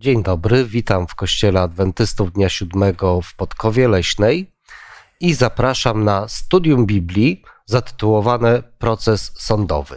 Dzień dobry, witam w Kościele Adwentystów Dnia Siódmego w Podkowie Leśnej i zapraszam na studium Biblii zatytułowane Proces Sądowy.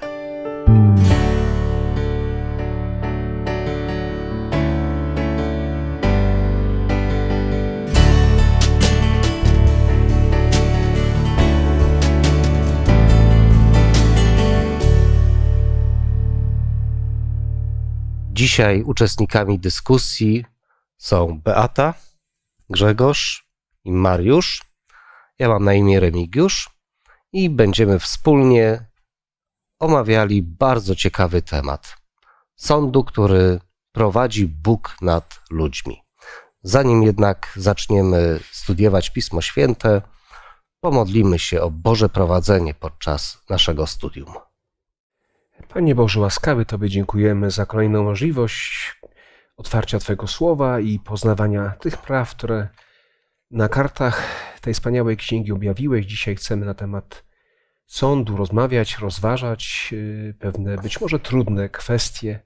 Dzisiaj uczestnikami dyskusji są Beata, Grzegorz i Mariusz. Ja mam na imię Remigiusz i będziemy wspólnie omawiali bardzo ciekawy temat sądu, który prowadzi Bóg nad ludźmi. Zanim jednak zaczniemy studiować Pismo Święte, pomodlimy się o Boże prowadzenie podczas naszego studium. Panie Boże łaskawy, Tobie dziękujemy za kolejną możliwość otwarcia Twojego słowa i poznawania tych praw, które na kartach tej wspaniałej księgi objawiłeś. Dzisiaj chcemy na temat sądu rozmawiać, rozważać y, pewne być może trudne kwestie.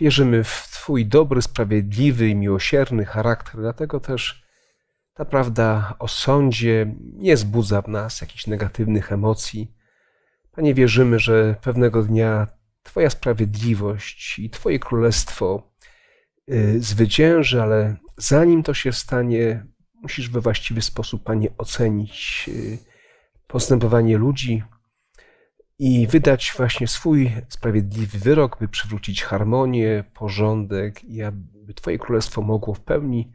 Wierzymy w Twój dobry, sprawiedliwy i miłosierny charakter, dlatego też ta prawda o sądzie nie zbudza w nas jakichś negatywnych emocji. Panie, wierzymy, że pewnego dnia Twoja sprawiedliwość i Twoje królestwo y, zwycięży, ale zanim to się stanie, musisz we właściwy sposób, Panie, ocenić y, postępowanie ludzi i wydać właśnie swój sprawiedliwy wyrok, by przywrócić harmonię, porządek i aby Twoje królestwo mogło w pełni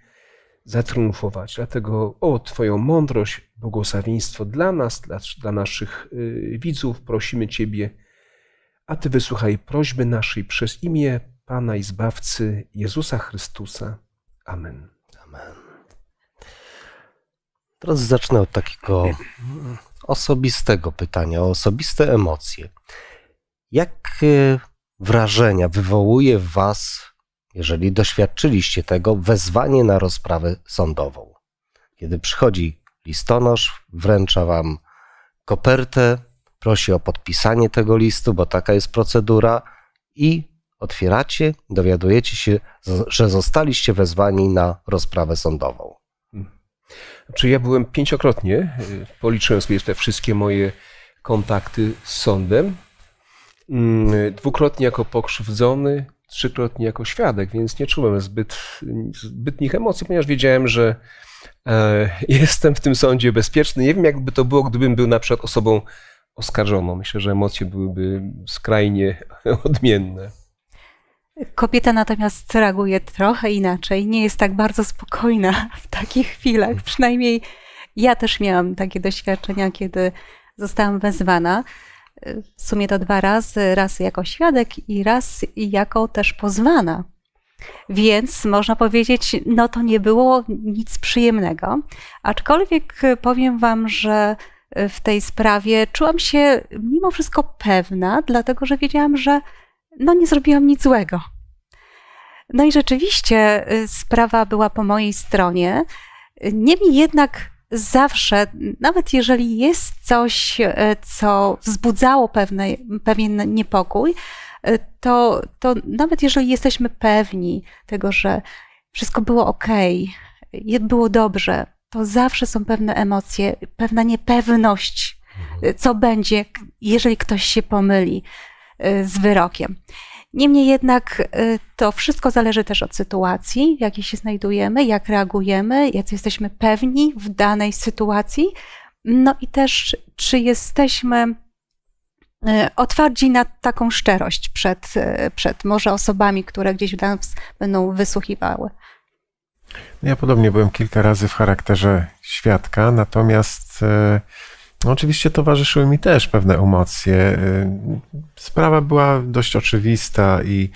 zatriumfować. Dlatego o Twoją mądrość, błogosławieństwo dla nas, dla, dla naszych y, widzów, prosimy Ciebie, a Ty wysłuchaj prośby naszej przez imię Pana i Zbawcy Jezusa Chrystusa. Amen. Amen. Teraz zacznę od takiego osobistego pytania, o osobiste emocje. Jak y, wrażenia wywołuje w Was jeżeli doświadczyliście tego, wezwanie na rozprawę sądową. Kiedy przychodzi listonosz, wręcza wam kopertę, prosi o podpisanie tego listu, bo taka jest procedura, i otwieracie, dowiadujecie się, że zostaliście wezwani na rozprawę sądową. Czy ja byłem pięciokrotnie, e, policzyłem sobie te wszystkie moje kontakty z sądem, mm, dwukrotnie jako pokrzywdzony, trzykrotnie jako świadek, więc nie czułem zbyt, zbytnich emocji, ponieważ wiedziałem, że e, jestem w tym sądzie bezpieczny. Nie wiem, jakby to było, gdybym był na przykład osobą oskarżoną. Myślę, że emocje byłyby skrajnie odmienne. Kobieta natomiast reaguje trochę inaczej, nie jest tak bardzo spokojna w takich chwilach. Mm. Przynajmniej ja też miałam takie doświadczenia, kiedy zostałam wezwana w sumie to dwa razy, raz jako świadek i raz jako też pozwana. Więc można powiedzieć, no to nie było nic przyjemnego. Aczkolwiek powiem Wam, że w tej sprawie czułam się mimo wszystko pewna, dlatego że wiedziałam, że no nie zrobiłam nic złego. No i rzeczywiście y, sprawa była po mojej stronie. Niemniej jednak zawsze, nawet jeżeli jest coś, e, co wzbudzało pewne, pewien niepokój, e, to, to nawet jeżeli jesteśmy pewni tego, że wszystko było ok, było dobrze, to zawsze są pewne emocje, pewna niepewność, mhm. e, co będzie, jeżeli ktoś się pomyli z wyrokiem. Niemniej jednak y, to wszystko zależy też od sytuacji, w jakiej się znajdujemy, jak reagujemy, jak jesteśmy pewni w danej sytuacji, no i też czy jesteśmy y, otwarci na taką szczerość przed, y, przed może osobami, które gdzieś nas będą wysłuchiwały. Ja podobnie byłem kilka razy w charakterze świadka, natomiast no, oczywiście towarzyszyły mi też pewne emocje. Y, sprawa była dość oczywista i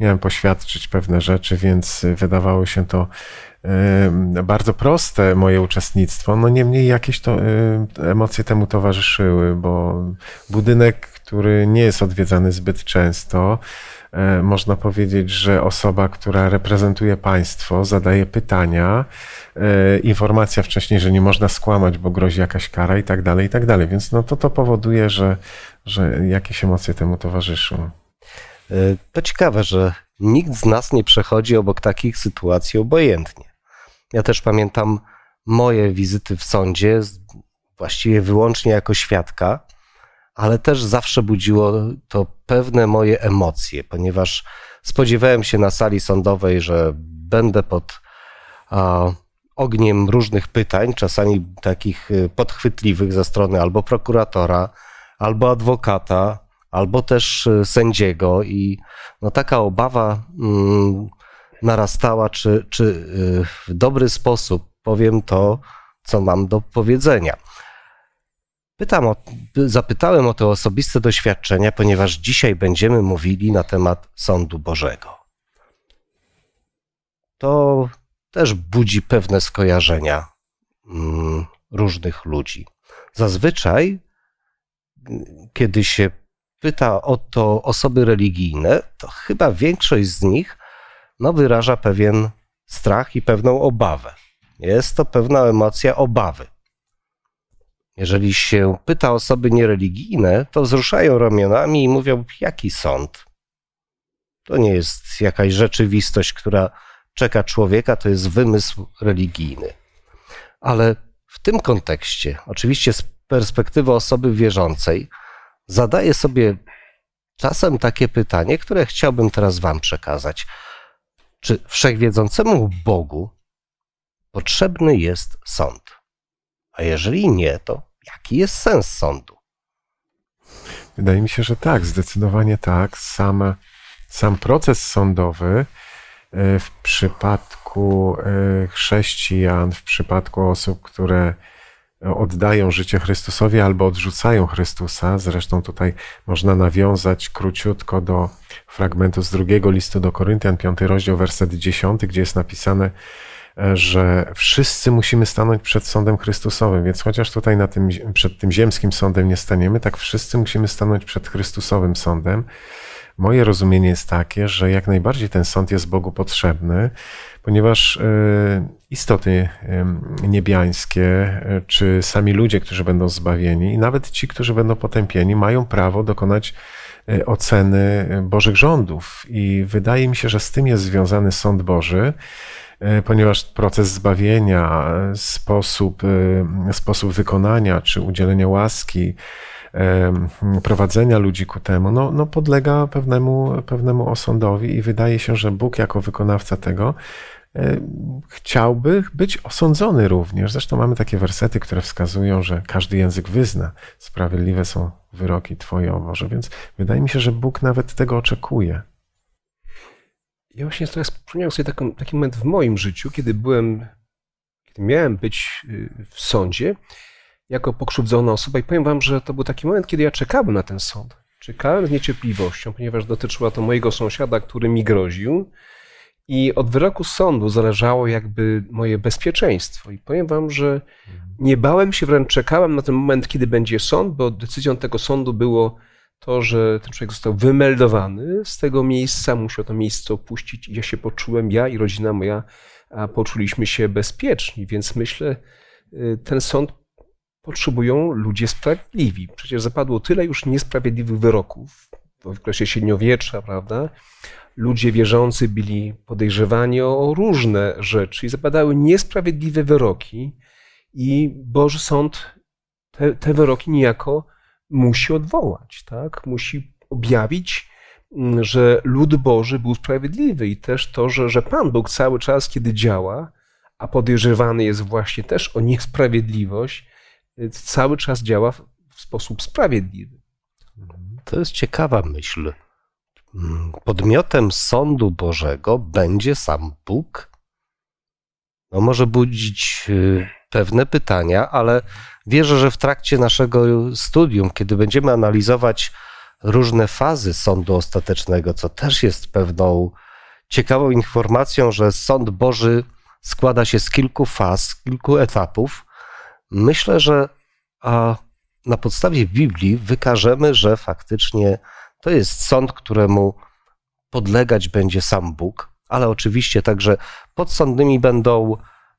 miałem poświadczyć pewne rzeczy, więc wydawało się to y, bardzo proste moje uczestnictwo. No niemniej jakieś to y, emocje temu towarzyszyły, bo budynek, który nie jest odwiedzany zbyt często, E, można powiedzieć, że osoba, która reprezentuje państwo, zadaje pytania, e, informacja wcześniej, że nie można skłamać, bo grozi jakaś kara i tak dalej, i tak dalej. Więc no to to powoduje, że, że jakieś emocje temu towarzyszą. E, to ciekawe, że nikt z nas nie przechodzi obok takich sytuacji obojętnie. Ja też pamiętam moje wizyty w sądzie właściwie wyłącznie jako świadka ale też zawsze budziło to pewne moje emocje, ponieważ spodziewałem się na sali sądowej, że będę pod a, ogniem różnych pytań, czasami takich y, podchwytliwych ze strony albo prokuratora, albo adwokata, albo też y, sędziego, i no, taka obawa mm, narastała, czy, czy y, w dobry sposób powiem to, co mam do powiedzenia. Pytam o, zapytałem o te osobiste doświadczenia, ponieważ dzisiaj będziemy mówili na temat Sądu Bożego. To też budzi pewne skojarzenia mm, różnych ludzi. Zazwyczaj, mm, kiedy się pyta o to osoby religijne, to chyba większość z nich no, wyraża pewien strach i pewną obawę. Jest to pewna emocja obawy jeżeli się pyta osoby niereligijne, to wzruszają ramionami i mówią, jaki sąd? To nie jest jakaś rzeczywistość, która czeka człowieka, to jest wymysł religijny. Ale w tym kontekście, oczywiście z perspektywy osoby wierzącej, zadaję sobie czasem takie pytanie, które chciałbym teraz Wam przekazać. Czy wszechwiedzącemu Bogu potrzebny jest sąd? A jeżeli nie, to Jaki jest sens sądu? Wydaje mi się, że tak, zdecydowanie tak. Sam, sam proces sądowy e, w przypadku e, chrześcijan, w przypadku osób, które oddają życie Chrystusowi albo odrzucają Chrystusa. Zresztą tutaj można nawiązać króciutko do fragmentu z drugiego listu do Koryntian, 5 rozdział, werset 10, gdzie jest napisane, że wszyscy musimy stanąć przed sądem Chrystusowym, więc chociaż tutaj na tym, przed tym ziemskim sądem nie staniemy, tak wszyscy musimy stanąć przed Chrystusowym sądem. Moje rozumienie jest takie, że jak najbardziej ten sąd jest Bogu potrzebny, ponieważ y, istoty y, niebiańskie, y, czy sami ludzie, którzy będą zbawieni, i nawet ci, którzy będą potępieni, mają prawo dokonać oceny Bożych rządów. I wydaje mi się, że z tym jest związany sąd Boży. E, ponieważ proces zbawienia, sposób, e, sposób wykonania czy udzielenia łaski, e, prowadzenia ludzi ku temu, no, no podlega pewnemu, pewnemu osądowi i wydaje się, że Bóg jako wykonawca tego chciałby być osądzony również. Zresztą mamy takie wersety, które wskazują, że każdy język wyzna. Sprawiedliwe są wyroki Twoje, o Boże. Więc wydaje mi się, że Bóg nawet tego oczekuje ja właśnie teraz przypomniałem sobie taką, taki moment w moim życiu, kiedy byłem, kiedy miałem być y, w sądzie jako pokrzywdzona osoba i powiem wam, że to był taki moment, kiedy ja czekałem na ten sąd. Czekałem z niecierpliwością, ponieważ dotyczyła to mojego sąsiada, który mi groził i od wyroku sądu zależało jakby moje bezpieczeństwo. I powiem wam, że mhm. nie bałem się, wręcz czekałem na ten moment, kiedy będzie sąd, bo decyzją tego sądu było to, że ten człowiek został wymeldowany z tego miejsca, musiał to miejsce opuścić i ja się poczułem, ja i rodzina moja, a poczuliśmy się bezpieczni, więc myślę, y, ten sąd potrzebują ludzie sprawiedliwi. Przecież zapadło tyle już niesprawiedliwych wyroków w okresie średniowiecza, prawda? Ludzie wierzący byli podejrzewani o różne rzeczy i zapadały niesprawiedliwe wyroki i Boży Sąd te, te wyroki niejako musi odwołać, tak? Musi objawić, mm, że lud Boży był sprawiedliwy i też to, że, że Pan Bóg cały czas, kiedy działa, a podejrzewany jest właśnie też o niesprawiedliwość, y, cały czas działa w sposób sprawiedliwy. To jest ciekawa myśl. Mm, podmiotem sądu Bożego będzie sam Bóg. No może budzić y, pewne pytania, ale wierzę, że w trakcie naszego studium, kiedy będziemy analizować różne fazy sądu ostatecznego, co też jest pewną ciekawą informacją, że sąd Boży składa się z kilku faz, kilku etapów. Myślę, że na podstawie Biblii wykażemy, że faktycznie to jest sąd, któremu podlegać będzie sam Bóg, ale oczywiście także podsądnymi będą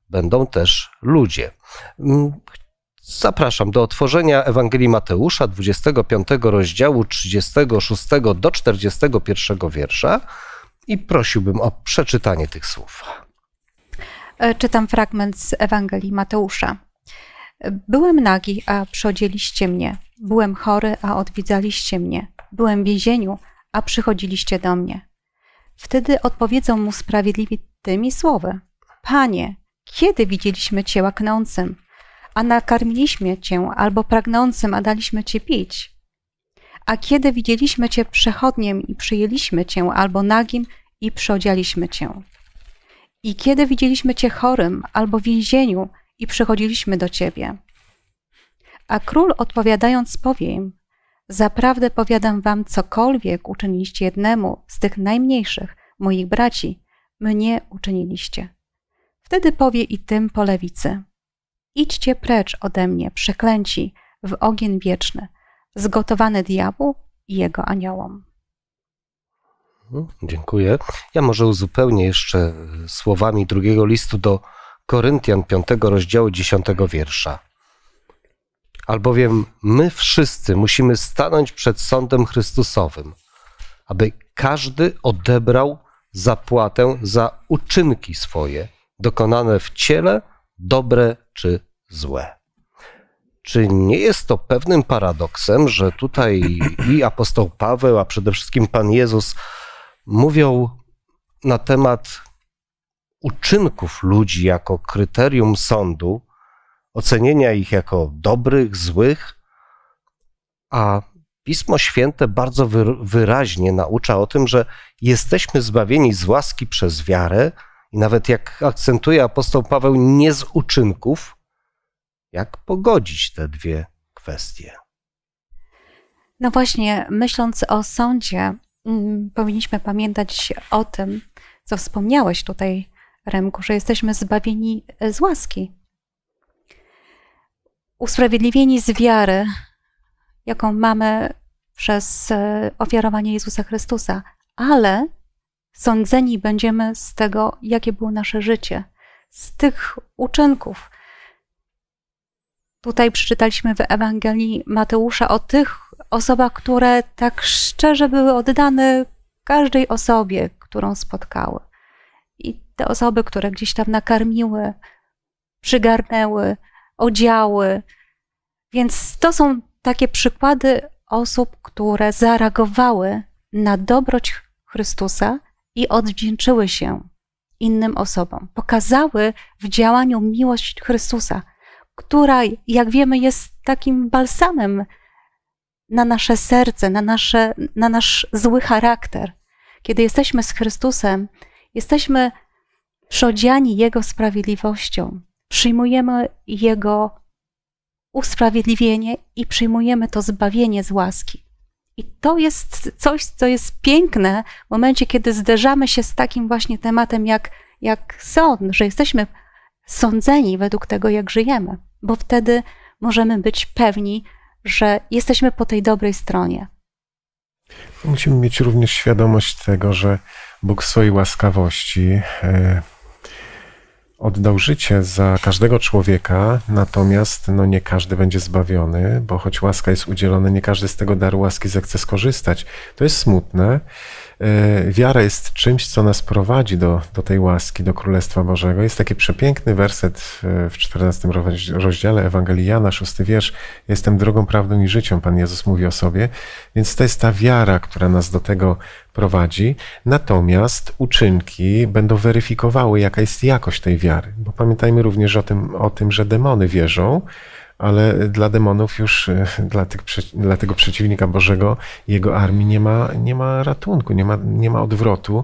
będą też ludzie. Mm, zapraszam do otworzenia Ewangelii Mateusza, 25 rozdziału, 36 do 41 wiersza i prosiłbym o przeczytanie tych słów. E, czytam fragment z Ewangelii Mateusza. Byłem nagi, a przyodzieliście mnie. Byłem chory, a odwiedzaliście mnie. Byłem w więzieniu, a przychodziliście do mnie. Wtedy odpowiedzą mu sprawiedliwi tymi słowy: Panie, kiedy widzieliśmy cię łaknącym, a nakarmiliśmy cię, albo pragnącym, a daliśmy cię pić? A kiedy widzieliśmy cię przechodniem i przyjęliśmy cię, albo nagim i przyodzialiśmy cię? I kiedy widzieliśmy cię chorym, albo w więzieniu i przychodziliśmy do ciebie? A król odpowiadając powie im, Zaprawdę powiadam wam, cokolwiek uczyniliście jednemu z tych najmniejszych moich braci, mnie uczyniliście. Wtedy powie i tym po lewicy: Idźcie precz ode mnie, przeklęci, w ogień wieczny, zgotowany diabłu i jego aniołom. No, dziękuję. Ja może uzupełnię jeszcze e, słowami drugiego listu do Koryntian 5 rozdziału 10 wiersza. Albowiem my wszyscy musimy stanąć przed sądem Chrystusowym, aby każdy odebrał zapłatę za uczynki swoje – dokonane w ciele, dobre czy złe. Czy nie jest to pewnym paradoksem, że tutaj i apostoł Paweł, a przede wszystkim Pan Jezus mówią na temat uczynków ludzi jako kryterium sądu, ocenienia ich jako dobrych, złych, a Pismo Święte bardzo wyraźnie naucza o tym, że jesteśmy zbawieni z łaski przez wiarę, i nawet jak akcentuje apostoł Paweł, nie z uczynków, jak pogodzić te dwie kwestie. No właśnie, myśląc o sądzie, mm, powinniśmy pamiętać o tym, co wspomniałeś tutaj, Remku, że jesteśmy zbawieni z łaski. Usprawiedliwieni z wiary, jaką mamy przez e, ofiarowanie Jezusa Chrystusa, ale Sądzeni będziemy z tego, jakie było nasze życie, z tych uczynków. Tutaj przeczytaliśmy w Ewangelii Mateusza o tych osobach, które tak szczerze były oddane każdej osobie, którą spotkały. I te osoby, które gdzieś tam nakarmiły, przygarnęły, odziały. Więc to są takie przykłady osób, które zareagowały na dobroć Chrystusa i odwdzięczyły się innym osobom. Pokazały w działaniu miłość Chrystusa, która, jak wiemy, jest takim balsamem na nasze serce, na, nasze, na nasz zły charakter. Kiedy jesteśmy z Chrystusem, jesteśmy przodziani Jego sprawiedliwością, przyjmujemy Jego usprawiedliwienie i przyjmujemy to zbawienie z łaski. I to jest coś, co jest piękne w momencie, kiedy zderzamy się z takim właśnie tematem jak, jak sąd, że jesteśmy sądzeni według tego, jak żyjemy, bo wtedy możemy być pewni, że jesteśmy po tej dobrej stronie. Musimy mieć również świadomość tego, że Bóg w swojej łaskawości e, oddał życie za każdego człowieka, natomiast no, nie każdy będzie zbawiony, bo choć łaska jest udzielona, nie każdy z tego daru łaski zechce skorzystać. To jest smutne. E, wiara jest czymś, co nas prowadzi do, do tej łaski, do Królestwa Bożego. Jest taki przepiękny werset w, w 14 rozdziale Ewangelii Jana, 6 wiersz. Jestem drogą, prawdą i życiem, Pan Jezus mówi o sobie. Więc to jest ta wiara, która nas do tego prowadzi. Natomiast uczynki będą weryfikowały, jaka jest jakość tej wiary. Bo pamiętajmy również o tym, o tym że demony wierzą, ale dla demonów już, e, dla, tych, dla tego przeciwnika Bożego, jego armii nie ma, nie ma ratunku, nie ma, nie ma odwrotu,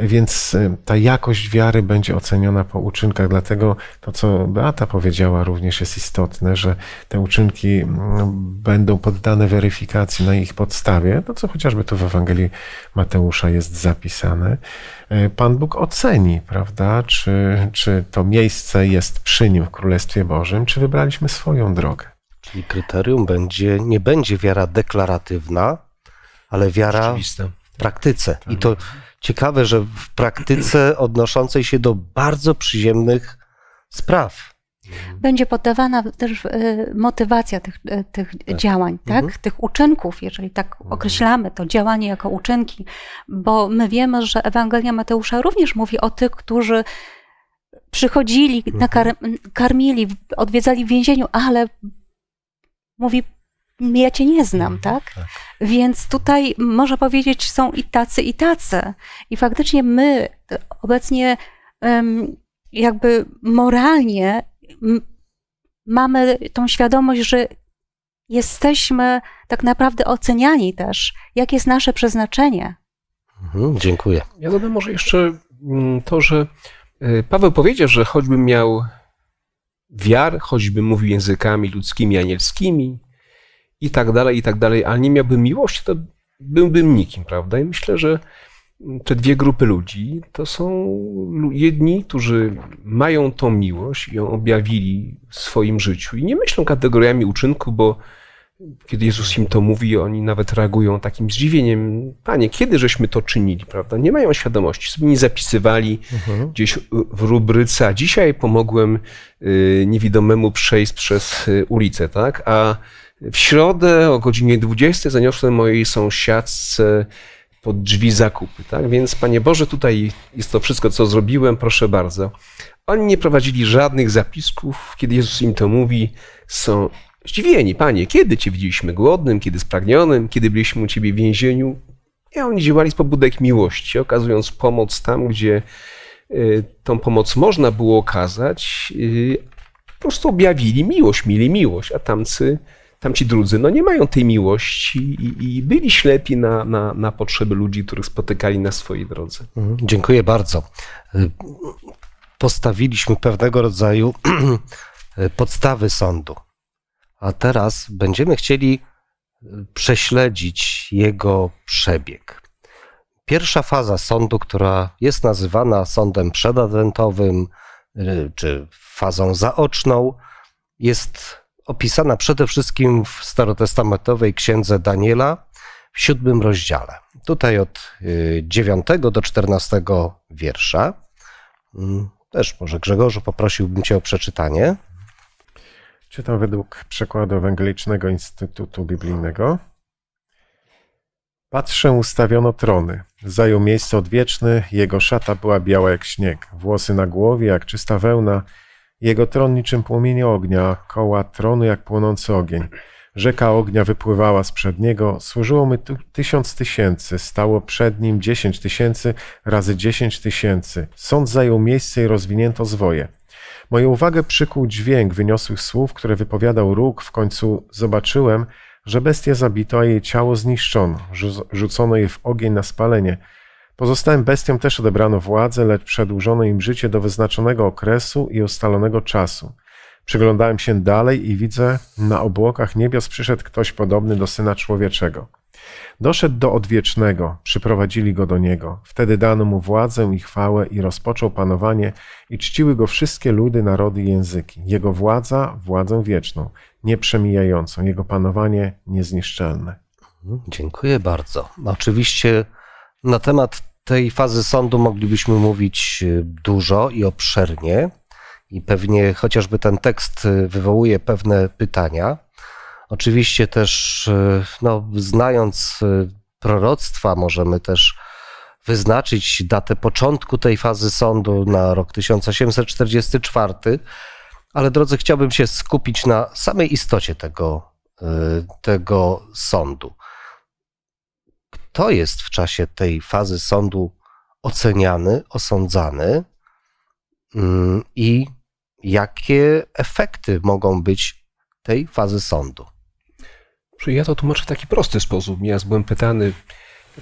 więc e, ta jakość wiary będzie oceniona po uczynkach. Dlatego to, co Beata powiedziała, również jest istotne, że te uczynki będą poddane weryfikacji na ich podstawie, no co chociażby tu w Ewangelii Mateusza jest zapisane. E, Pan Bóg oceni, prawda, czy, czy to miejsce jest przy Nim w Królestwie Bożym, czy wybraliśmy swoją drogę. Czyli kryterium będzie, nie będzie wiara deklaratywna, ale wiara w praktyce. I to tak. ciekawe, że w praktyce odnoszącej się do bardzo przyziemnych spraw. Mhm. będzie poddawana też y, motywacja tych, y, tych tak. Mhm. działań, tak? Mhm. tych uczynków, jeżeli tak mhm. określamy to działanie jako uczynki, bo my wiemy, że Ewangelia Mateusza również mówi o tych, którzy przychodzili, nakar- karmili, odwiedzali w więzieniu, ale mówi, ja cię nie znam, tak? tak? Więc tutaj można powiedzieć, są i tacy, i tacy. I faktycznie my obecnie jakby moralnie mamy tą świadomość, że jesteśmy tak naprawdę oceniani też, jakie jest nasze przeznaczenie. Mhm, dziękuję. Ja dodam może jeszcze mm, to, że e, Paweł powiedział, że choćbym miał wiar, choćbym mówił językami ludzkimi, anielskimi i tak dalej, i tak dalej, ale nie miałbym miłości, to byłbym nikim, prawda? I myślę, że te dwie grupy ludzi to są jedni, którzy mają tą miłość i ją objawili w swoim życiu i nie myślą kategoriami uczynku, bo kiedy Jezus im to mówi, oni nawet reagują takim zdziwieniem. Panie, kiedy żeśmy to czynili, prawda? Nie mają świadomości, sobie nie zapisywali mhm. gdzieś w rubryce, a dzisiaj pomogłem y, niewidomemu przejść przez y, ulicę, tak? A w środę o godzinie 20 zaniosłem mojej sąsiadce pod drzwi zakupy. Tak? Więc, Panie Boże, tutaj jest to wszystko, co zrobiłem, proszę bardzo. Oni nie prowadzili żadnych zapisków, kiedy Jezus im to mówi, są zdziwieni. Panie, kiedy Cię widzieliśmy głodnym, kiedy spragnionym, kiedy byliśmy u Ciebie w więzieniu? I oni działali z pobudek miłości, okazując pomoc tam, gdzie y, tą pomoc można było okazać. Y, po prostu objawili miłość, mieli miłość, a tamcy tamci drudzy no nie mają tej miłości i, i byli ślepi na, na, na, potrzeby ludzi, których spotykali na swojej drodze. Mhm. Dziękuję bardzo. Postawiliśmy pewnego rodzaju podstawy sądu, a teraz będziemy chcieli prześledzić jego przebieg. Pierwsza faza sądu, która jest nazywana sądem przedadwentowym y, czy fazą zaoczną, jest opisana przede wszystkim w starotestamentowej księdze Daniela w siódmym rozdziale. Tutaj od 9 y, do 14 wiersza. Mm, też może Grzegorzu poprosiłbym Cię o przeczytanie. Czytam według przekładu Ewangelicznego Instytutu Biblijnego. Patrzę, ustawiono trony. Zajął miejsce odwieczne, jego szata była biała jak śnieg, włosy na głowie jak czysta wełna, jego tron niczym płomienie ognia, koła tronu jak płonący ogień. Rzeka ognia wypływała z przedniego. niego, służyło mu tysiąc tysięcy, stało przed nim dziesięć tysięcy razy dziesięć tysięcy. Sąd zajął miejsce i rozwinięto zwoje. Moją uwagę przykuł dźwięk wyniosłych słów, które wypowiadał róg. W końcu zobaczyłem, że bestia zabito, a jej ciało zniszczono. Rzucono je w ogień na spalenie. Pozostałym bestiom też odebrano władzę, lecz przedłużono im życie do wyznaczonego okresu i ustalonego czasu. Przyglądałem się dalej i widzę, na obłokach niebios przyszedł ktoś podobny do syna człowieczego. Doszedł do odwiecznego, przyprowadzili go do niego. Wtedy dano mu władzę i chwałę i rozpoczął panowanie i czciły go wszystkie ludy, narody i języki. Jego władza, władzę wieczną, nieprzemijającą, jego panowanie niezniszczalne. Mhm. Dziękuję bardzo. Oczywiście na temat tej fazy sądu moglibyśmy mówić y, dużo i obszernie, i pewnie chociażby ten tekst y, wywołuje pewne pytania. Oczywiście też, y, no, znając proroctwa, możemy też wyznaczyć datę początku tej fazy sądu na rok 1844. Ale drodzy, chciałbym się skupić na samej istocie tego, tego sądu to jest w czasie tej fazy sądu oceniany, osądzany mm, i jakie efekty mogą być tej fazy sądu. Ja to tłumaczę w taki prosty sposób. Ja byłem pytany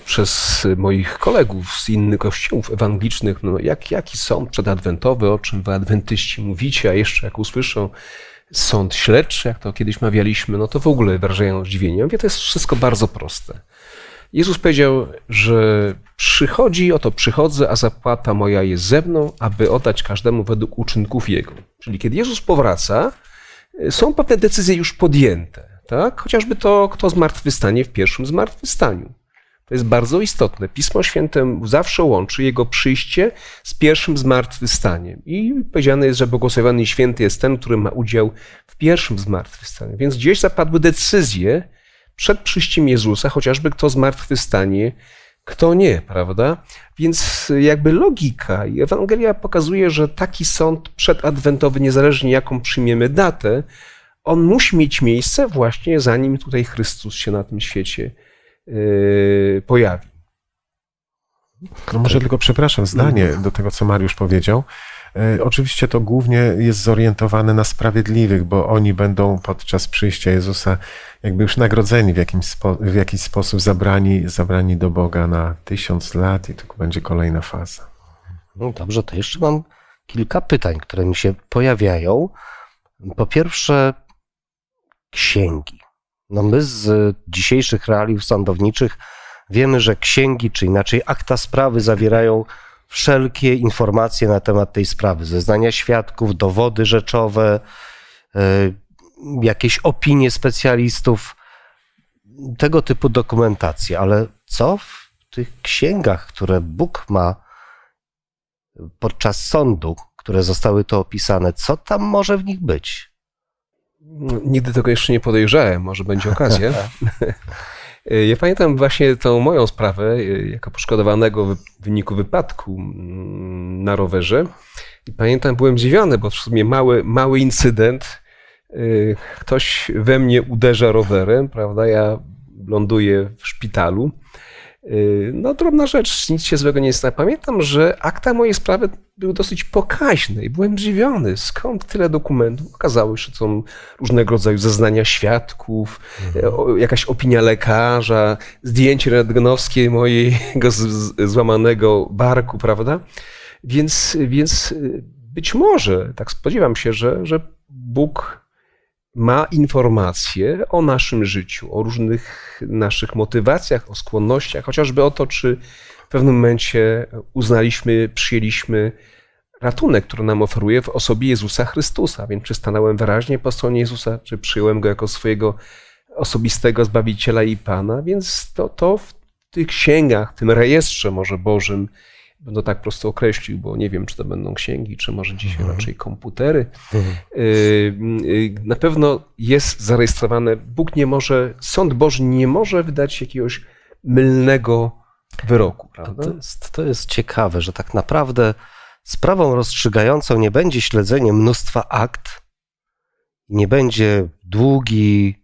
przez moich kolegów z innych kościołów ewangelicznych, no jak, jaki sąd przedadwentowy, o czym wy adwentyści mówicie, a jeszcze jak usłyszą sąd śledczy, jak to kiedyś mawialiśmy, no to w ogóle wyrażają zdziwienie. Ja mówię, to jest wszystko bardzo proste. Jezus powiedział, że przychodzi, oto przychodzę, a zapłata moja jest ze mną, aby oddać każdemu według uczynków jego. Czyli kiedy Jezus powraca, są pewne decyzje już podjęte, tak? Chociażby to, kto zmartwychwstanie w pierwszym zmartwychwstaniu. To jest bardzo istotne. Pismo Święte zawsze łączy jego przyjście z pierwszym zmartwychwstaniem. I powiedziane jest, że błogosławiony święty jest ten, który ma udział w pierwszym zmartwychwstaniu. Więc gdzieś zapadły decyzje, przed przyjściem Jezusa, chociażby kto zmartwychwstanie, kto nie, prawda? Więc jakby logika, i Ewangelia pokazuje, że taki sąd przedadwentowy, niezależnie jaką przyjmiemy datę, on musi mieć miejsce właśnie zanim tutaj Chrystus się na tym świecie yy, pojawi. No może tak. tylko przepraszam, zdanie mhm. do tego, co Mariusz powiedział. E, oczywiście to głównie jest zorientowane na sprawiedliwych, bo oni będą podczas przyjścia Jezusa jakby już nagrodzeni w, jakimś spo, w jakiś sposób, zabrani, zabrani do Boga na tysiąc lat i to będzie kolejna faza. No dobrze, to jeszcze mam kilka pytań, które mi się pojawiają. Po pierwsze, księgi. No my z dzisiejszych realiów sądowniczych wiemy, że księgi, czy inaczej akta sprawy zawierają wszelkie informacje na temat tej sprawy, zeznania świadków, dowody rzeczowe, e, jakieś opinie specjalistów, tego typu dokumentacje. Ale co w tych księgach, które Bóg ma podczas sądu, które zostały to opisane, co tam może w nich być? Nigdy tego jeszcze nie podejrzałem, może będzie okazja. Y, ja pamiętam właśnie tą moją sprawę y, jako poszkodowanego w wyniku wypadku mm, na rowerze. I pamiętam, byłem zdziwiony, bo w sumie mały, mały incydent. Y, ktoś we mnie uderza rowerem, prawda? Ja ląduję w szpitalu. Y, no, drobna rzecz, nic się złego nie jest. Pamiętam, że akta mojej sprawy były dosyć pokaźne i byłem zdziwiony, skąd tyle dokumentów. Okazało się, że są różnego rodzaju zeznania świadków, mhm. jakaś opinia lekarza, zdjęcie rentgenowskie mojego złamanego barku, prawda? Więc, więc y, być może, tak spodziewam się, że, że Bóg ma informacje o naszym życiu, o różnych naszych motywacjach, o skłonnościach, chociażby o to, czy w pewnym momencie uznaliśmy, przyjęliśmy ratunek, który nam oferuje w osobie Jezusa Chrystusa. Więc czy stanąłem wyraźnie po stronie Jezusa, czy przyjąłem go jako swojego osobistego Zbawiciela i Pana. Więc to, to w tych księgach, tym rejestrze może Bożym, będę tak prosto określił, bo nie wiem, czy to będą księgi, czy może dzisiaj mhm. raczej komputery. Mhm. Y, y, na pewno jest zarejestrowane. Bóg nie może, sąd Boży nie może wydać jakiegoś mylnego wyroku. To, jest, to jest ciekawe, że tak naprawdę sprawą rozstrzygającą nie będzie śledzenie mnóstwa akt, nie będzie długi,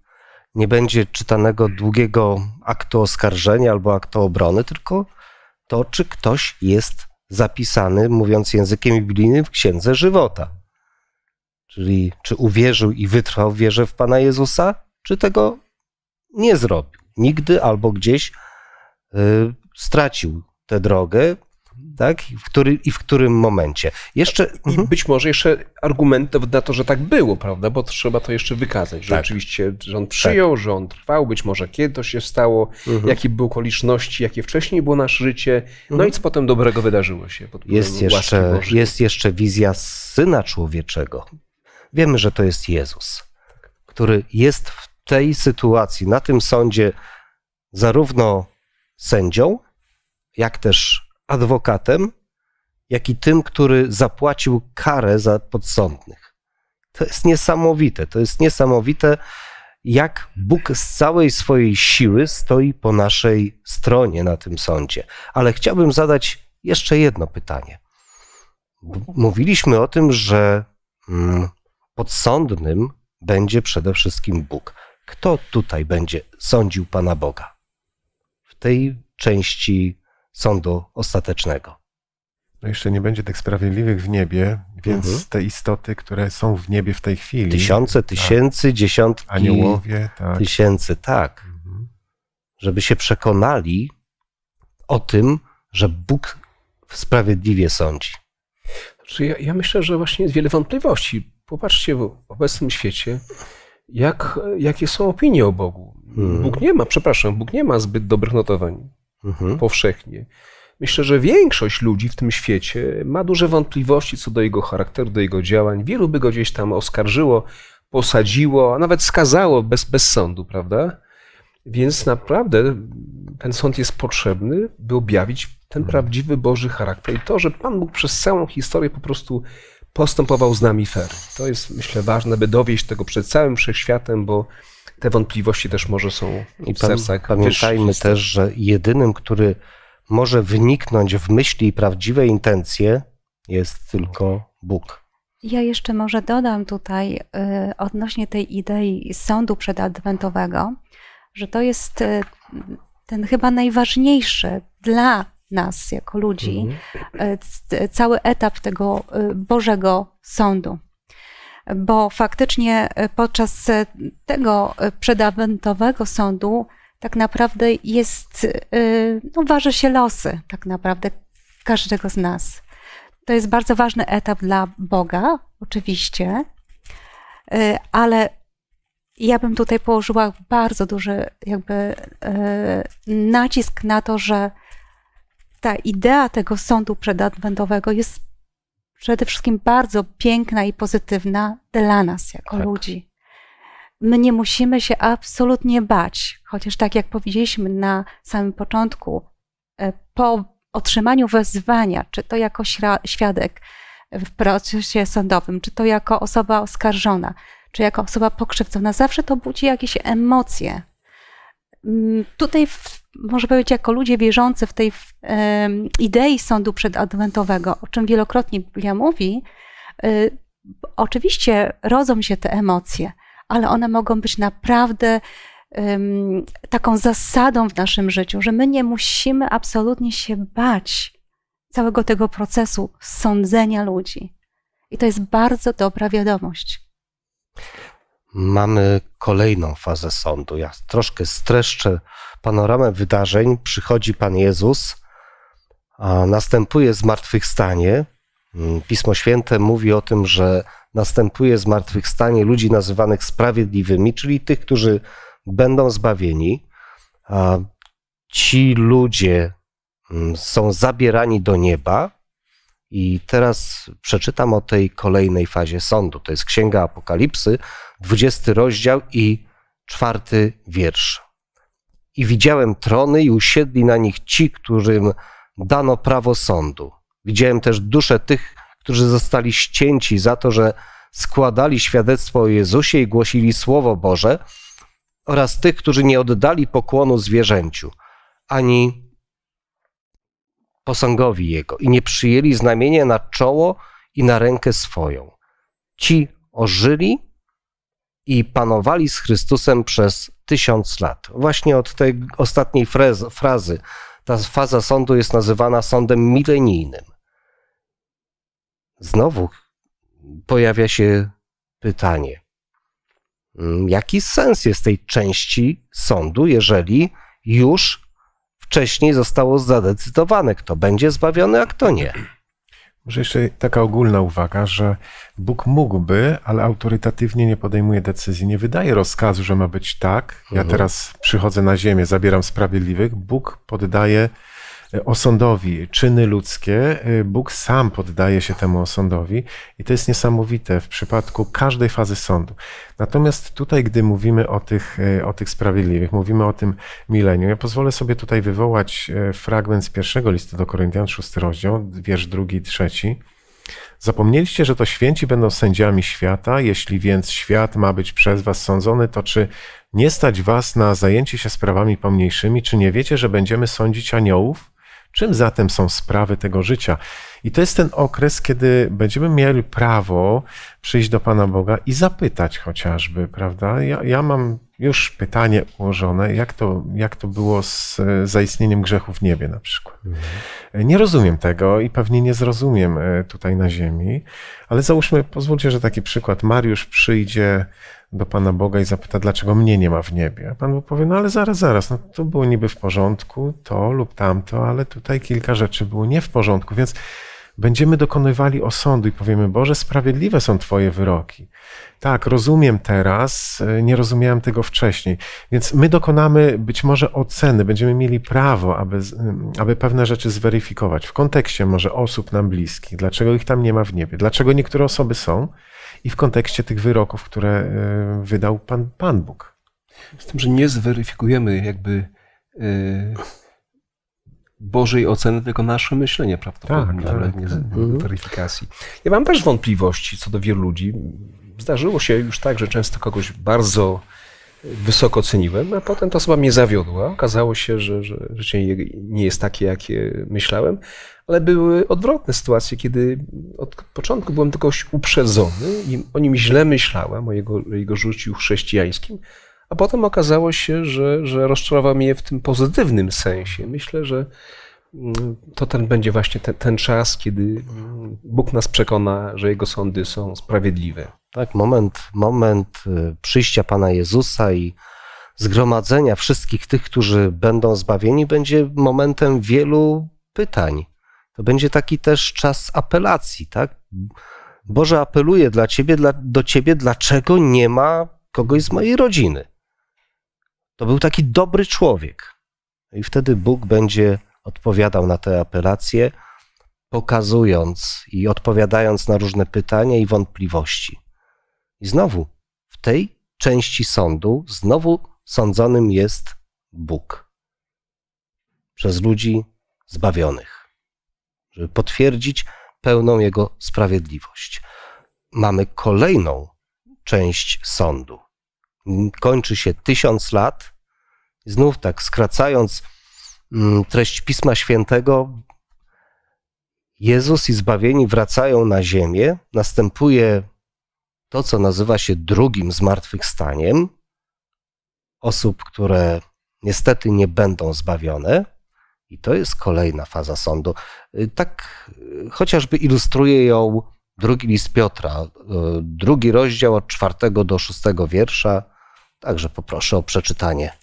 nie będzie czytanego długiego aktu oskarżenia albo aktu obrony, tylko to, czy ktoś jest zapisany, mówiąc językiem biblijnym, w Księdze Żywota. Czyli czy uwierzył i wytrwał w wierze w Pana Jezusa, czy tego nie zrobił. Nigdy albo gdzieś y, stracił tę drogę, tak? I w, który, I w którym momencie. Jeszcze... I mhm. być może jeszcze argument na to, że tak było, prawda? Bo trzeba to jeszcze wykazać, że tak. oczywiście rząd przyjął, tak. on trwał, być może kiedy to się stało, mhm. jakie były okoliczności, jakie wcześniej było nasze życie, no mhm. i co potem dobrego wydarzyło się. Jest jeszcze, jest jeszcze wizja Syna Człowieczego. Wiemy, że to jest Jezus, który jest w tej sytuacji, na tym sądzie zarówno sędzią, jak też adwokatem, jak i tym, który zapłacił karę za podsądnych. To jest niesamowite, to jest niesamowite, jak Bóg z całej swojej siły stoi po naszej stronie na tym sądzie. Ale chciałbym zadać jeszcze jedno pytanie. Mówiliśmy o tym, że mm, podsądnym będzie przede wszystkim Bóg. Kto tutaj będzie sądził Pana Boga? W tej części sądu ostatecznego. No jeszcze nie będzie tych sprawiedliwych w niebie, więc mhm. te istoty, które są w niebie w tej chwili. Tysiące, tak, tysięcy, tak. dziesiątki. Aniołowie, tak. Tysięcy, tak. Mhm. Żeby się przekonali o tym, że Bóg sprawiedliwie sądzi. Znaczy ja, ja myślę, że właśnie jest wiele wątpliwości. Popatrzcie w obecnym świecie, jak, jakie są opinie o Bogu. Mhm. Bóg nie ma, przepraszam, Bóg nie ma zbyt dobrych notowań mhm. powszechnie. Myślę, że większość ludzi w tym świecie ma duże wątpliwości co do jego charakteru, do jego działań. Wielu by go gdzieś tam oskarżyło, posadziło, a nawet skazało bez, bez sądu, prawda? Więc naprawdę ten sąd jest potrzebny, by objawić ten mhm. prawdziwy Boży charakter. I to, że Pan Bóg przez całą historię po prostu postępował z nami fair. To jest, myślę, ważne, by dowieść tego przed całym wszechświatem, bo te wątpliwości też może są I w I sercach. Pamiętajmy też, że jedynym, który może wniknąć w myśli i prawdziwe intencje, jest tylko Bóg. Ja jeszcze może dodam tutaj y, odnośnie tej idei sądu przedadwentowego, że to jest y, ten chyba najważniejszy dla nas jako ludzi, mm -hmm. cały etap tego Bożego sądu bo faktycznie e, podczas e, tego e, przedawentowego sądu tak naprawdę jest, no, waży się losy tak naprawdę każdego z nas. To jest bardzo ważny etap dla Boga, oczywiście, ale ja bym tutaj położyła bardzo duży jakby nacisk na to, że ta idea tego sądu przedadwentowego jest przede wszystkim bardzo piękna i pozytywna dla nas, jako tak. ludzi. My nie musimy się absolutnie bać, chociaż tak jak powiedzieliśmy na samym początku, e, po otrzymaniu wezwania, czy to jako świadek w procesie sądowym, czy to jako osoba oskarżona, czy jako osoba pokrzywdzona, zawsze to budzi jakieś emocje. Mm, tutaj w, może powiedzieć, jako ludzie wierzący w tej w, idei sądu przedadwentowego, o czym wielokrotnie Biblia mówi, y, oczywiście rodzą się te emocje, ale one mogą być naprawdę taką zasadą w naszym życiu, że my nie musimy absolutnie się bać całego tego procesu sądzenia ludzi. I to jest bardzo dobra wiadomość mamy kolejną fazę sądu. Ja troszkę streszczę panoramę wydarzeń. Przychodzi Pan Jezus, a następuje zmartwychwstanie. Mm, Pismo Święte mówi o tym, że następuje zmartwychwstanie ludzi nazywanych sprawiedliwymi, czyli tych, którzy będą zbawieni. A ci ludzie mm, są zabierani do nieba, i teraz przeczytam o tej kolejnej fazie sądu. To jest Księga Apokalipsy, 20 rozdział i czwarty wiersz. I widziałem trony, i usiedli na nich ci, którym dano prawo sądu. Widziałem też dusze tych, którzy zostali ścięci za to, że składali świadectwo o Jezusie i głosili Słowo Boże, oraz tych, którzy nie oddali pokłonu zwierzęciu, ani posągowi jego i nie przyjęli znamienia na czoło i na rękę swoją. Ci ożyli i panowali z Chrystusem przez tysiąc lat. Właśnie od tej ostatniej frazy ta faza sądu jest nazywana sądem milenijnym. Znowu pojawia się pytanie, mm, jaki sens jest tej części sądu, jeżeli już wcześniej zostało zadecydowane, kto będzie zbawiony, a kto nie. Może jeszcze taka ogólna uwaga, że Bóg mógłby, ale autorytatywnie nie podejmuje decyzji, nie wydaje rozkazu, że ma być tak. Ja mhm. teraz przychodzę na ziemię, zabieram sprawiedliwych. Bóg poddaje osądowi czyny ludzkie, y, Bóg sam poddaje się temu osądowi i to jest niesamowite w przypadku każdej fazy sądu. Natomiast tutaj, gdy mówimy o tych, y, o tych sprawiedliwych, mówimy o tym milenium, ja pozwolę sobie tutaj wywołać y, fragment z pierwszego listu do Koryntian, szósty rozdział, wiersz drugi i trzeci. Zapomnieliście, że to święci będą sędziami świata, jeśli więc świat ma być przez was sądzony, to czy nie stać was na zajęcie się sprawami pomniejszymi, czy nie wiecie, że będziemy sądzić aniołów? Czym zatem są sprawy tego życia? I to jest ten okres, kiedy będziemy mieli prawo przyjść do Pana Boga i zapytać chociażby, prawda? Ja, ja mam już pytanie ułożone, jak to, jak to było z zaistnieniem grzechu w niebie na przykład. Mhm. Nie rozumiem tego i pewnie nie zrozumiem e, tutaj na ziemi, ale załóżmy, pozwólcie, że taki przykład. Mariusz przyjdzie do Pana Boga i zapyta, dlaczego mnie nie ma w niebie. A Pan Bóg powie, no ale zaraz, zaraz, no to było niby w porządku, to lub tamto, ale tutaj kilka rzeczy było nie w porządku, więc będziemy dokonywali osądu i powiemy, Boże, sprawiedliwe są Twoje wyroki. Tak, rozumiem teraz, y, nie rozumiałem tego wcześniej. Więc my dokonamy być może oceny, będziemy mieli prawo, aby, aby pewne rzeczy zweryfikować w kontekście może osób nam bliskich, dlaczego ich tam nie ma w niebie, dlaczego niektóre osoby są, i w kontekście tych wyroków, które e, wydał Pan, Pan Bóg. Z tym, że nie zweryfikujemy jakby yy, Bożej oceny, tylko nasze myślenie prawdopodobnie, tak, ale tak. nie mhm. weryfikacji. Ja mam też wątpliwości co do wielu ludzi. Zdarzyło się już tak, że często kogoś bardzo wysoko ceniłem, a potem ta osoba mnie zawiodła. Okazało się, że, życie nie jest takie, jakie myślałem, ale były odwrotne sytuacje, kiedy od początku byłem tylko uprzedzony i o nim źle myślałem, o jego, jego chrześcijańskim, a potem okazało się, że, że rozczarował mnie w tym pozytywnym sensie. Myślę, że mm, to ten będzie właśnie ten, ten czas, kiedy mm, Bóg nas przekona, że jego sądy są sprawiedliwe. Tak, moment, moment y, przyjścia Pana Jezusa i zgromadzenia wszystkich tych, którzy będą zbawieni, będzie momentem wielu pytań. To będzie taki też czas apelacji, tak? Boże, apeluję dla ciebie, dla, do ciebie, dlaczego nie ma kogoś z mojej rodziny? To był taki dobry człowiek. No I wtedy Bóg będzie odpowiadał na te apelacje, pokazując i odpowiadając na różne pytania i wątpliwości. I znowu w tej części sądu, znowu sądzonym jest Bóg przez ludzi zbawionych, żeby potwierdzić pełną Jego sprawiedliwość. Mamy kolejną część sądu. Kończy się tysiąc lat. Znów tak, skracając mm, treść Pisma Świętego, Jezus i zbawieni wracają na ziemię, następuje to, co nazywa się drugim zmartwychwstaniem osób, które niestety nie będą zbawione. I to jest kolejna faza sądu. Y, tak y, chociażby ilustruje ją drugi list Piotra, y, drugi rozdział od czwartego do szóstego wiersza. Także poproszę o przeczytanie.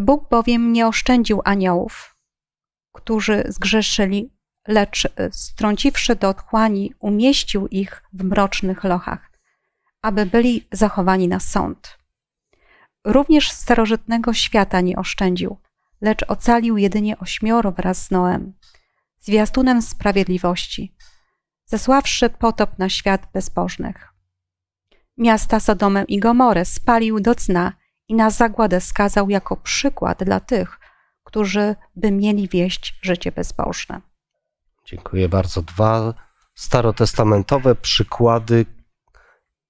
Bóg bowiem nie oszczędził aniołów, którzy zgrzeszyli, lecz strąciwszy do otchłani, umieścił ich w mrocznych lochach, aby byli zachowani na sąd. Również starożytnego świata nie oszczędził, lecz ocalił jedynie ośmioro wraz z Noem, zwiastunem sprawiedliwości, zesławszy potop na świat bezbożnych. Miasta Sodomę i Gomorę spalił do cna i na zagładę skazał jako przykład dla tych, którzy by mieli wieść życie bezbożne. Dziękuję bardzo. Dwa starotestamentowe przykłady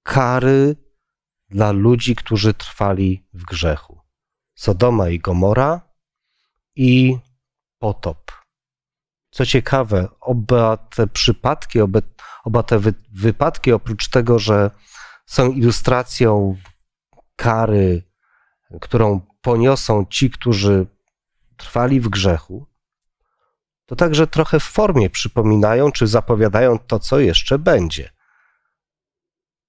kary dla ludzi, którzy trwali w grzechu. Sodoma i Gomora i potop. Co ciekawe, oba te przypadki, oba, oba te wy, wypadki, oprócz tego, że są ilustracją kary, którą poniosą ci, którzy trwali w grzechu, to także trochę w formie przypominają czy zapowiadają to, co jeszcze będzie.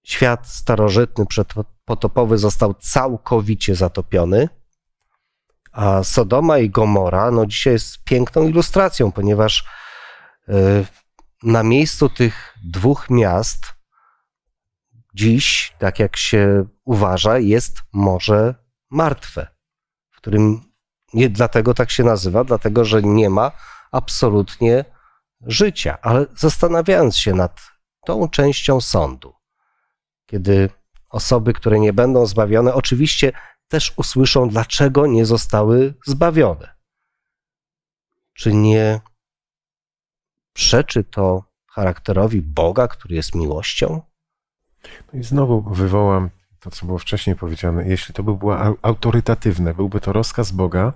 Świat starożytny, przedpotopowy został całkowicie zatopiony, a Sodoma i Gomora no dzisiaj jest piękną ilustracją, ponieważ y, na miejscu tych dwóch miast dziś, tak jak się uważa, jest Morze Martwe, w którym nie dlatego tak się nazywa, dlatego że nie ma absolutnie życia. Ale zastanawiając się nad tą częścią sądu, kiedy osoby, które nie będą zbawione, oczywiście też usłyszą, dlaczego nie zostały zbawione. Czy nie przeczy to charakterowi Boga, który jest miłością? No i znowu wywołam to, co było wcześniej powiedziane. Jeśli to by było autorytatywne, byłby to rozkaz Boga,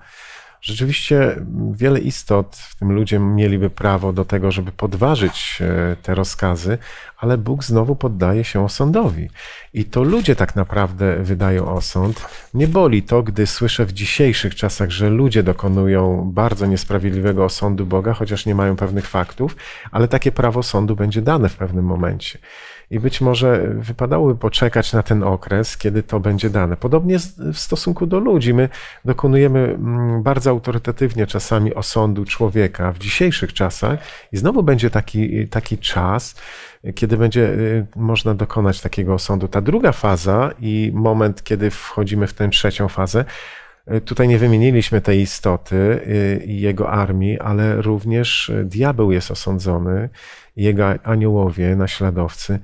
Rzeczywiście wiele istot, w tym ludzie, mieliby prawo do tego, żeby podważyć e, te rozkazy, ale Bóg znowu poddaje się osądowi. I to ludzie tak naprawdę wydają osąd. Nie boli to, gdy słyszę w dzisiejszych czasach, że ludzie dokonują bardzo niesprawiedliwego osądu Boga, chociaż nie mają pewnych faktów, ale takie prawo sądu będzie dane w pewnym momencie i być może wypadałoby poczekać na ten okres, kiedy to będzie dane. Podobnie w stosunku do ludzi. My dokonujemy mm, bardzo autorytatywnie czasami osądu człowieka w dzisiejszych czasach i znowu będzie taki, taki czas, kiedy będzie y, można dokonać takiego osądu. Ta druga faza i moment, kiedy wchodzimy w tę trzecią fazę, y, Tutaj nie wymieniliśmy tej istoty y, i jego armii, ale również diabeł jest osądzony jego aniołowie, naśladowcy.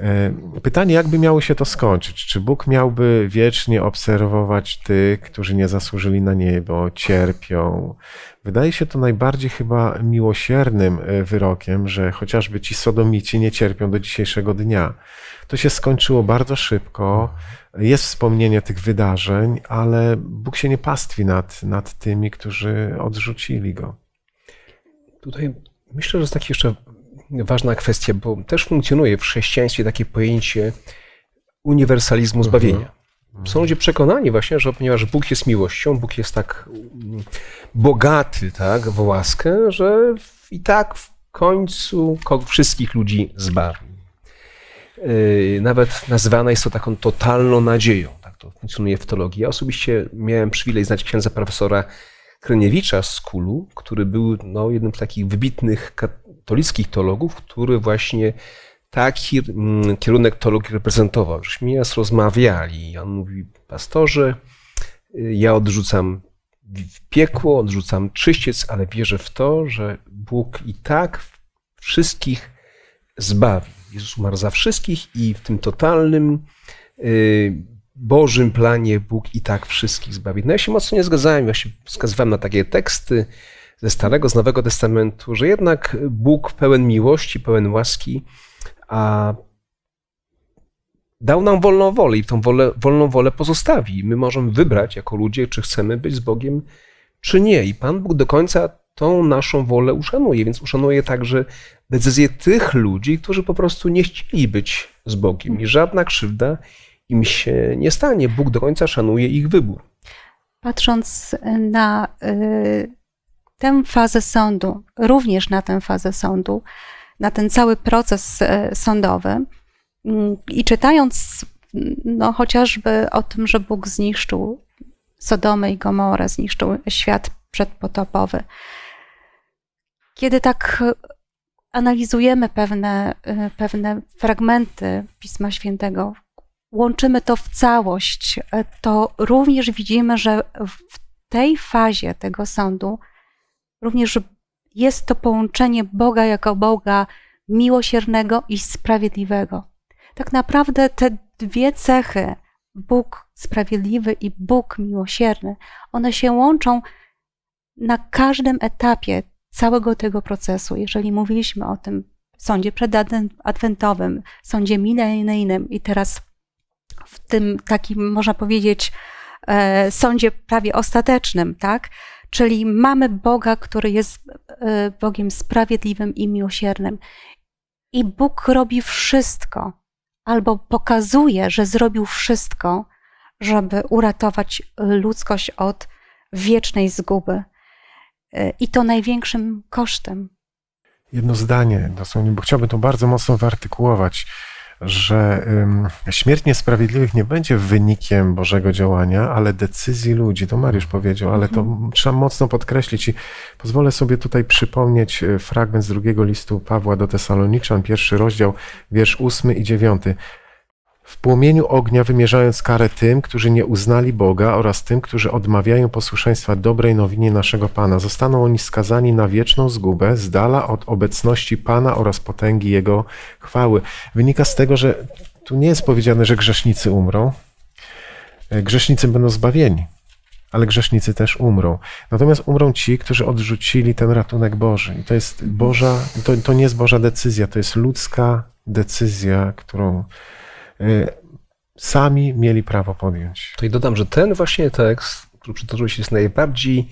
E, pytanie, jakby miało się to skończyć? Czy Bóg miałby wiecznie obserwować tych, którzy nie zasłużyli na niebo, cierpią? Wydaje się to najbardziej chyba miłosiernym e, wyrokiem, że chociażby ci sodomici nie cierpią do dzisiejszego dnia. To się skończyło bardzo szybko. Jest wspomnienie tych wydarzeń, ale Bóg się nie pastwi nad, nad tymi, którzy odrzucili go. Tutaj myślę, że jest taki jeszcze ważna kwestia, bo też funkcjonuje w chrześcijaństwie takie pojęcie uniwersalizmu zbawienia. Mhm. Są ludzie przekonani właśnie, że ponieważ Bóg jest miłością, Bóg jest tak mm, bogaty tak, w łaskę, że i tak w końcu wszystkich ludzi zbawi. Yy, nawet nazywana jest to taką totalną nadzieją. Tak to funkcjonuje w teologii. Ja osobiście miałem przywilej znać księdza profesora Kreniewicza z Kulu, który był no, jednym z takich wybitnych katolickich teologów, który właśnie taki mm, kierunek teologii reprezentował. Żeśmy nieraz rozmawiali. On mówi, pastorze, y, ja odrzucam piekło, odrzucam czyściec, ale wierzę w to, że Bóg i tak wszystkich zbawi. Jezus umarł za wszystkich i w tym totalnym y, Bożym planie Bóg i tak wszystkich zbawi. No ja się mocno nie zgadzałem, ja się wskazywałem na takie teksty ze Starego, z Nowego Testamentu, że jednak Bóg pełen miłości, pełen łaski, a dał nam wolną wolę i tą wolę, wolną wolę pozostawi. My możemy wybrać jako ludzie, czy chcemy być z Bogiem, czy nie. I Pan Bóg do końca tą naszą wolę uszanuje, więc uszanuje także decyzje tych ludzi, którzy po prostu nie chcieli być z Bogiem. I żadna krzywda im się nie stanie. Bóg do końca szanuje ich wybór. Patrząc na y, tę fazę sądu, również na tę fazę sądu, na ten cały proces y, sądowy y, i czytając no, chociażby o tym, że Bóg zniszczył Sodomę i Gomorę, zniszczył świat przedpotopowy. Kiedy tak analizujemy pewne, y, pewne fragmenty Pisma Świętego, łączymy to w całość, e, to również widzimy, że w tej fazie tego sądu również jest to połączenie Boga jako Boga miłosiernego i sprawiedliwego. Tak naprawdę te dwie cechy, Bóg sprawiedliwy i Bóg miłosierny, one się łączą na każdym etapie całego tego procesu. Jeżeli mówiliśmy o tym sądzie przedadwentowym, sądzie milenijnym i teraz w tym takim, można powiedzieć, e, sądzie prawie ostatecznym, tak? Czyli mamy Boga, który jest e, Bogiem sprawiedliwym i miłosiernym. I Bóg robi wszystko, albo pokazuje, że zrobił wszystko, żeby uratować ludzkość od wiecznej zguby. E, I to największym kosztem. Jedno zdanie, dosłownie, bo chciałbym to bardzo mocno wyartykułować że śmierć niesprawiedliwych nie będzie wynikiem Bożego działania, ale decyzji ludzi. To Mariusz powiedział, ale to mhm. trzeba mocno podkreślić i pozwolę sobie tutaj przypomnieć y, fragment z drugiego listu Pawła do Tesaloniczan, pierwszy rozdział, wiersz ósmy i dziewiąty w płomieniu ognia wymierzając karę tym, którzy nie uznali Boga oraz tym, którzy odmawiają posłuszeństwa dobrej nowinie naszego Pana. Zostaną oni skazani na wieczną zgubę z dala od obecności Pana oraz potęgi Jego chwały. Wynika z tego, że tu nie jest powiedziane, że grzesznicy umrą. E, grzesznicy będą zbawieni, ale grzesznicy też umrą. Natomiast umrą ci, którzy odrzucili ten ratunek Boży. I to jest Boża, to, to nie jest Boża decyzja, to jest ludzka decyzja, którą Y, sami mieli prawo podjąć. To i dodam, że ten właśnie tekst, który przytoczyłeś, jest najbardziej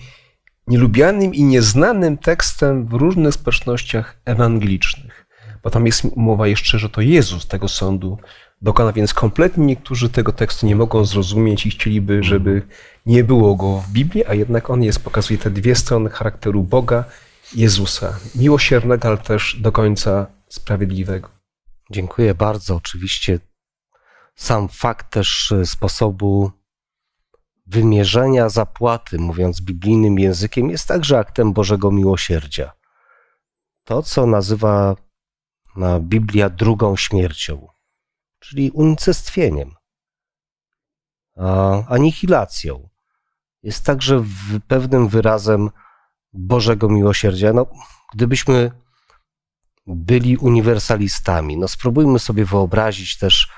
nielubianym i nieznanym tekstem w różnych społecznościach ewangelicznych. Bo tam jest mowa jeszcze, że to Jezus tego sądu dokona, więc kompletnie niektórzy tego tekstu nie mogą zrozumieć i chcieliby, mhm. żeby nie było go w Biblii, a jednak on jest, pokazuje te dwie strony charakteru Boga, Jezusa. Miłosiernego, ale też do końca sprawiedliwego. Dziękuję bardzo. Oczywiście sam fakt też y, sposobu wymierzenia zapłaty, mówiąc biblijnym językiem, jest także aktem Bożego miłosierdzia. To, co nazywa na Biblia drugą śmiercią, czyli unicestwieniem, anihilacją, jest także pewnym wyrazem Bożego miłosierdzia. No, gdybyśmy byli uniwersalistami, no spróbujmy sobie wyobrazić też,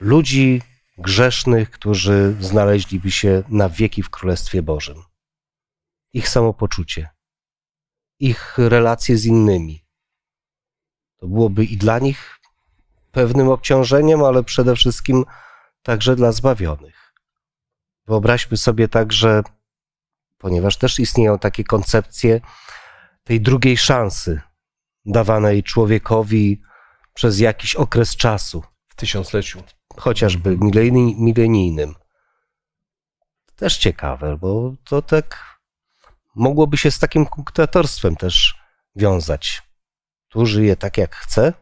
ludzi grzesznych, którzy znaleźliby się na wieki w Królestwie Bożym. Ich samopoczucie, ich relacje z innymi. To byłoby i dla nich pewnym obciążeniem, ale przede wszystkim także dla zbawionych. Wyobraźmy sobie także, ponieważ też istnieją takie koncepcje tej drugiej szansy dawanej człowiekowi przez jakiś okres czasu tysiącleciu. Chociażby milenijnym. Też ciekawe, bo to tak mogłoby się z takim dyktatorstwem też wiązać. Tu żyje tak jak chce,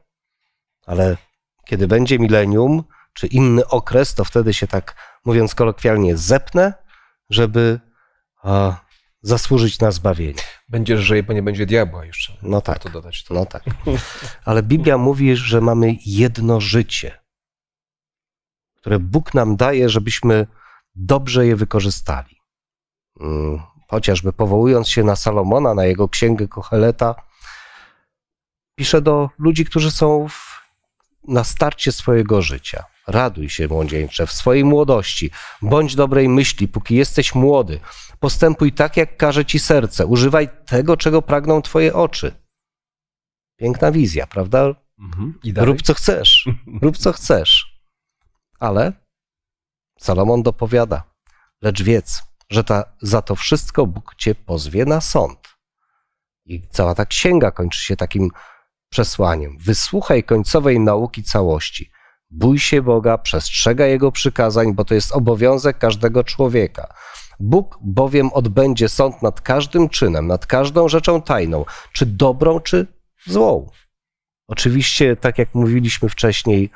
ale kiedy będzie milenium czy inny okres, to wtedy się tak, mówiąc kolokwialnie, zepnę, żeby a, zasłużyć na zbawienie. Będziesz żyje, bo nie będzie diabła jeszcze. No tak. Dodać, No tak. Ale Biblia mówi, że mamy jedno życie które Bóg nam daje, żebyśmy dobrze je wykorzystali. Mm, chociażby powołując się na Salomona, na jego księgę Kocheleta, pisze do ludzi, którzy są w, na starcie swojego życia. Raduj się, młodzieńcze, w swojej młodości. Bądź dobrej myśli, póki jesteś młody. Postępuj tak, jak każe ci serce. Używaj tego, czego pragną twoje oczy. Piękna wizja, prawda? Mhm. Rób co chcesz. Rób co chcesz. Ale Salomon dopowiada, lecz wiedz, że ta, za to wszystko Bóg cię pozwie na sąd. I cała ta księga kończy się takim przesłaniem. Wysłuchaj końcowej nauki całości. Bój się Boga, przestrzegaj Jego przykazań, bo to jest obowiązek każdego człowieka. Bóg bowiem odbędzie sąd nad każdym czynem, nad każdą rzeczą tajną, czy dobrą, czy złą. Oczywiście, tak jak mówiliśmy wcześniej,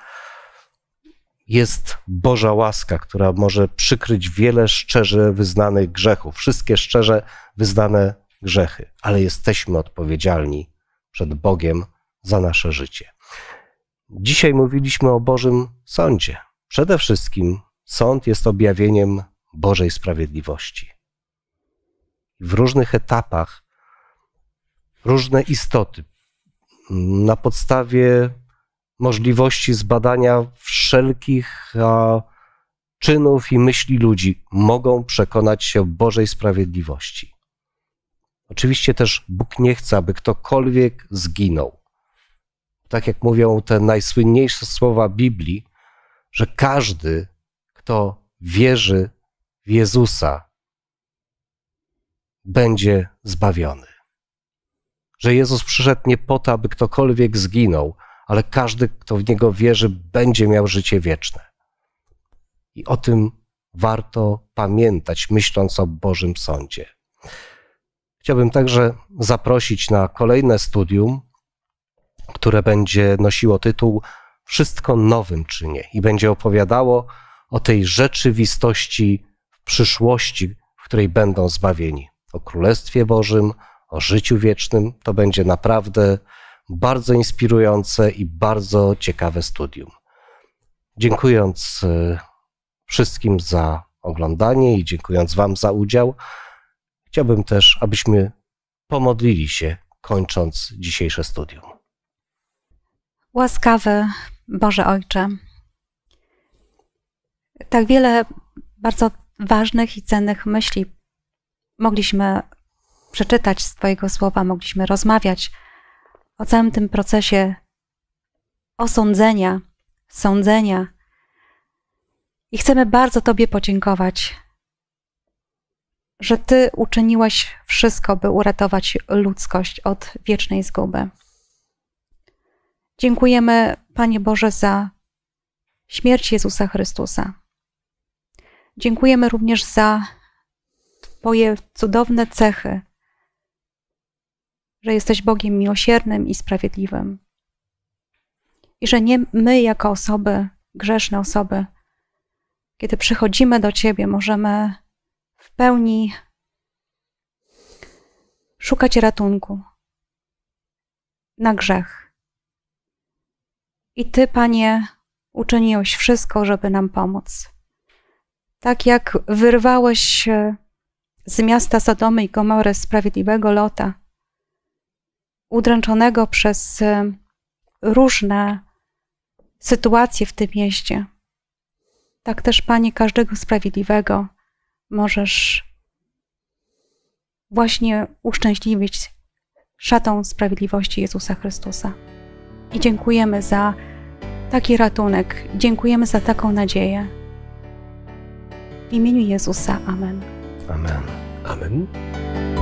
jest Boża łaska, która może przykryć wiele szczerze wyznanych grzechów, wszystkie szczerze wyznane grzechy, ale jesteśmy odpowiedzialni przed Bogiem za nasze życie. Dzisiaj mówiliśmy o Bożym sądzie. Przede wszystkim sąd jest objawieniem Bożej sprawiedliwości. W różnych etapach różne istoty na podstawie możliwości zbadania wszelkich czynów i myśli ludzi, mogą przekonać się o Bożej sprawiedliwości. Oczywiście też Bóg nie chce, aby ktokolwiek zginął. Tak jak mówią te najsłynniejsze słowa Biblii, że każdy, kto wierzy w Jezusa, będzie zbawiony. Że Jezus przyszedł nie po to, aby ktokolwiek zginął, ale każdy, kto w niego wierzy, będzie miał życie wieczne. I o tym warto pamiętać, myśląc o Bożym Sądzie. Chciałbym także zaprosić na kolejne studium, które będzie nosiło tytuł Wszystko nowym czynie i będzie opowiadało o tej rzeczywistości w przyszłości, w której będą zbawieni. O Królestwie Bożym, o życiu wiecznym. To będzie naprawdę bardzo inspirujące i bardzo ciekawe studium. Dziękując e, wszystkim za oglądanie i dziękując Wam za udział, chciałbym też, abyśmy pomodlili się, kończąc dzisiejsze studium. Łaskawy Boże Ojcze, tak wiele bardzo ważnych i cennych myśli mogliśmy przeczytać z Twojego słowa, mogliśmy rozmawiać o całym tym procesie osądzenia, sądzenia. I chcemy bardzo Tobie podziękować, że Ty uczyniłaś wszystko, by uratować ludzkość od wiecznej zguby. Dziękujemy, Panie Boże, za śmierć Jezusa Chrystusa. Dziękujemy również za Twoje cudowne cechy, że jesteś Bogiem miłosiernym i sprawiedliwym. I że nie my, jako osoby, grzeszne osoby, kiedy przychodzimy do Ciebie, możemy w pełni szukać ratunku na grzech. I Ty, Panie, uczyniłeś wszystko, żeby nam pomóc. Tak jak wyrwałeś z miasta Sodomy i Gomory sprawiedliwego Lota, udręczonego przez y, różne sytuacje w tym mieście. Tak też, Panie, każdego sprawiedliwego możesz właśnie uszczęśliwić szatą sprawiedliwości Jezusa Chrystusa. I dziękujemy za taki ratunek, dziękujemy za taką nadzieję. W imieniu Jezusa, amen. Amen. Amen.